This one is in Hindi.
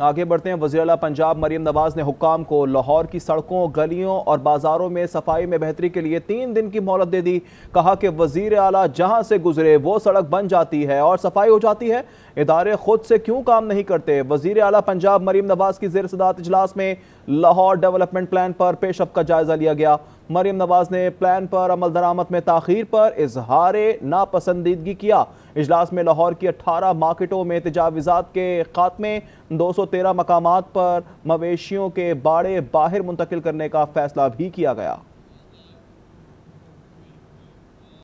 आगे बढ़ते हैं वजी अला पंजाब मरीम नवाज ने हुकाम को लाहौर की सड़कों गलियों और बाजारों में सफाई में बेहतरी के लिए तीन दिन की मोहलत दे दी कहा कि वजीर अला जहां से गुजरे वो सड़क बन जाती है और सफाई हो जाती है इदारे खुद से क्यों काम नहीं करते वजीर अला पंजाब मरीम नवाज की जेर सदात इजलास में लाहौर डेवलपमेंट प्लान पर पेशअप का जायजा लिया गया मरियम नवाज ने प्लान पर अमल दरामद में तखिर पर इजहार नापसंदीदगी किया इजलास में लाहौर की अट्ठारह मार्केटों में तजावीजा के खात्मे दो सौ तेरह मकाम पर मवेशियों के बाड़े बाहर मुंतकिल करने का फैसला भी किया गया